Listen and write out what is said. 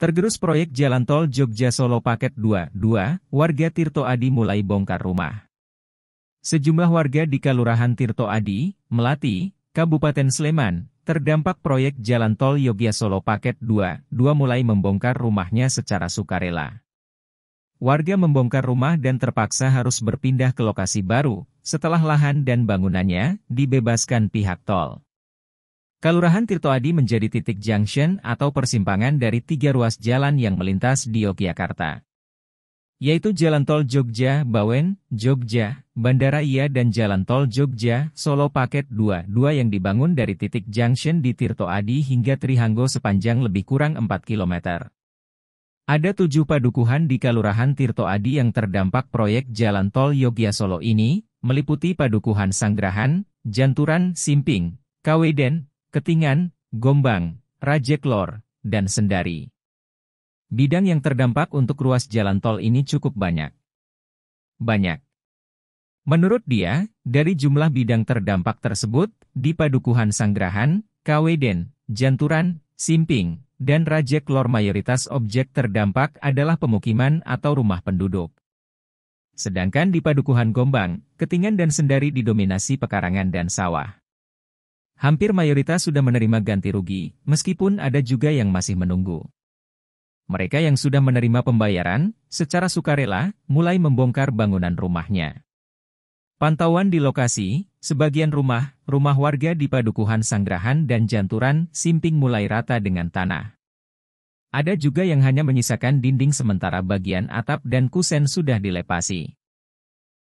Tergerus proyek jalan tol Jogja-Solo paket 22, warga Tirto Adi mulai bongkar rumah. Sejumlah warga di Kelurahan Tirto Adi, Melati, Kabupaten Sleman, terdampak proyek jalan tol Yogyakarta-Solo paket 22 mulai membongkar rumahnya secara sukarela. Warga membongkar rumah dan terpaksa harus berpindah ke lokasi baru, setelah lahan dan bangunannya dibebaskan pihak tol. Kelurahan Tirtoadi menjadi titik junction atau persimpangan dari tiga ruas jalan yang melintas di Yogyakarta, yaitu Jalan Tol Jogja, Bawen, Jogja, Bandara Ia dan Jalan Tol Jogja, Solo Paket 22 yang dibangun dari titik junction di Tirtoadi hingga Trihanggo sepanjang lebih kurang 4 km. Ada tujuh padukuhan di Kelurahan Tirtoadi yang terdampak proyek Jalan Tol Yogyakarta Solo ini, meliputi Padukuhan Sanggrahan, Janturan, Simping, Kaweden, Ketingan, Gombang, Rajeklor, dan Sendari. Bidang yang terdampak untuk ruas jalan tol ini cukup banyak. Banyak. Menurut dia, dari jumlah bidang terdampak tersebut, di Padukuhan Sanggrahan, Kaweden, Janturan, Simping, dan Rajeklor mayoritas objek terdampak adalah pemukiman atau rumah penduduk. Sedangkan di Padukuhan Gombang, Ketingan dan Sendari didominasi pekarangan dan sawah. Hampir mayoritas sudah menerima ganti rugi, meskipun ada juga yang masih menunggu. Mereka yang sudah menerima pembayaran, secara sukarela, mulai membongkar bangunan rumahnya. Pantauan di lokasi, sebagian rumah, rumah warga di Padukuhan Sanggrahan dan Janturan, Simping mulai rata dengan tanah. Ada juga yang hanya menyisakan dinding sementara bagian atap dan kusen sudah dilepasi.